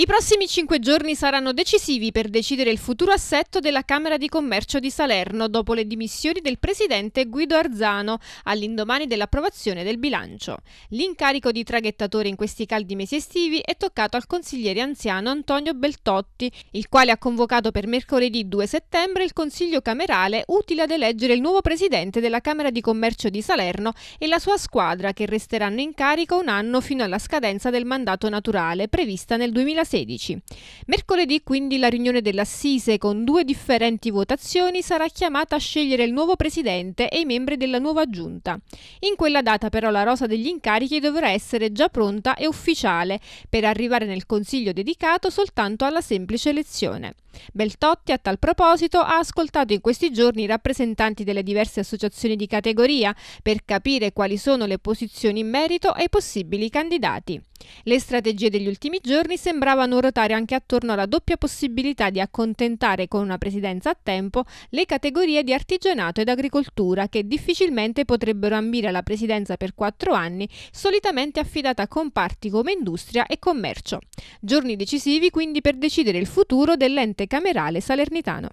I prossimi cinque giorni saranno decisivi per decidere il futuro assetto della Camera di Commercio di Salerno dopo le dimissioni del presidente Guido Arzano all'indomani dell'approvazione del bilancio. L'incarico di traghettatore in questi caldi mesi estivi è toccato al consigliere anziano Antonio Beltotti, il quale ha convocato per mercoledì 2 settembre il consiglio camerale utile ad eleggere il nuovo presidente della Camera di Commercio di Salerno e la sua squadra che resteranno in carico un anno fino alla scadenza del mandato naturale prevista nel 2016. 2016. Mercoledì quindi la riunione dell'Assise con due differenti votazioni sarà chiamata a scegliere il nuovo presidente e i membri della nuova giunta. In quella data però la rosa degli incarichi dovrà essere già pronta e ufficiale per arrivare nel Consiglio dedicato soltanto alla semplice elezione. Beltotti a tal proposito ha ascoltato in questi giorni i rappresentanti delle diverse associazioni di categoria per capire quali sono le posizioni in merito ai possibili candidati. Le strategie degli ultimi giorni sembrano sembravano ruotare anche attorno alla doppia possibilità di accontentare con una presidenza a tempo le categorie di artigianato ed agricoltura che difficilmente potrebbero ambire alla presidenza per quattro anni, solitamente affidata a comparti come industria e commercio. Giorni decisivi quindi per decidere il futuro dell'ente camerale salernitano.